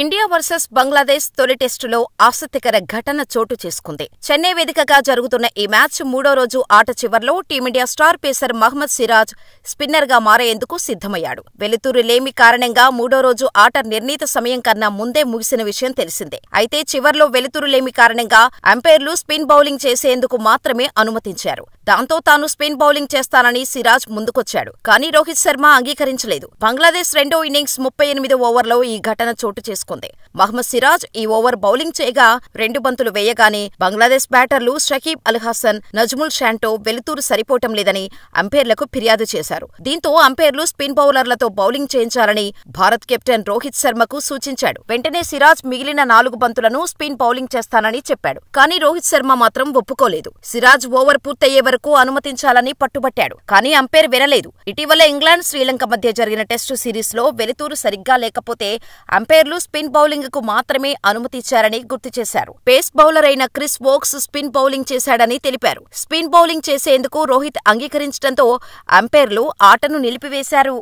India versus Bangladesh తొలి టెస్టులో ఆసక్తికర ఘటన చోటు చేసుకుంది చెన్నై వేదికగా జరుగుతున్న ఈ మ్యాచ్ మూడో రోజు ఆట చివర్లో Team India star pacer Mohammed Siraj స్పిన్నర్గా మారేందుకు సిద్ధమయ్యాడు లేమి కారణంగా మూడో రోజు ఆట నిర్ణీత సమయం కన్నా ముందే ముగిసిన విషయం తెలిసిందే అయితే చివర్లో లేమి కారణంగా అంపైర్లు స్పిన్ బౌలింగ్ చేసేందుకు మాత్రమే అనుమతించారు దాంతో తాను స్పిన్ బౌలింగ్ చేస్తానని సిరాజ్ ముందుకొచ్చాడు కానీ రోహిత్ శర్మ అంగీకరించలేదు బంగ్లాదేశ్ రెండో ఇన్నింగ్స్ ముప్పై ఎనిమిది ఓవర్లో ఈ ఘటన చోటు చేసుకుంది చేసుకుంది మహ్మద్ సిరాజ్ ఈ ఓవర్ బౌలింగ్ చేయగా రెండు బంతులు వేయగానే బంగ్లాదేశ్ బ్యాటర్లు షకీబ్ అల్ హసన్ నజ్ముల్ షాంటో వెలుతూరు సరిపోవటం లేదని అంపైర్లకు ఫిర్యాదు చేశారు దీంతో అంపైర్లు స్పిన్ బౌలర్లతో బౌలింగ్ చేయించాలని భారత్ కెప్టెన్ రోహిత్ శర్మకు సూచించాడు వెంటనే సిరాజ్ మిగిలిన నాలుగు బంతులను స్పిన్ బౌలింగ్ చేస్తానని చెప్పాడు కానీ రోహిత్ శర్మ మాత్రం ఒప్పుకోలేదు సిరాజ్ ఓవర్ పూర్తయ్యే వరకు అనుమతించాలని పట్టుబట్టాడు కానీ అంపైర్ వినలేదు ఇటీవల ఇంగ్లాండ్ శ్రీలంక మధ్య జరిగిన టెస్టు సిరీస్లో వెలుతూరు సరిగ్గా లేకపోతే అంపైర్లు స్పిన్ బౌలింగ్ కు మాత్రమే అనుమతిచ్చారని గుర్తు చేశారు పేస్ బౌలర్ అయిన క్రిస్ వోక్స్ స్పిన్ బౌలింగ్ చేశాడని తెలిపారు స్పిన్ బౌలింగ్ చేసేందుకు రోహిత్ అంగీకరించడంతో అంపైర్లు ఆటను నిలిపివేశారు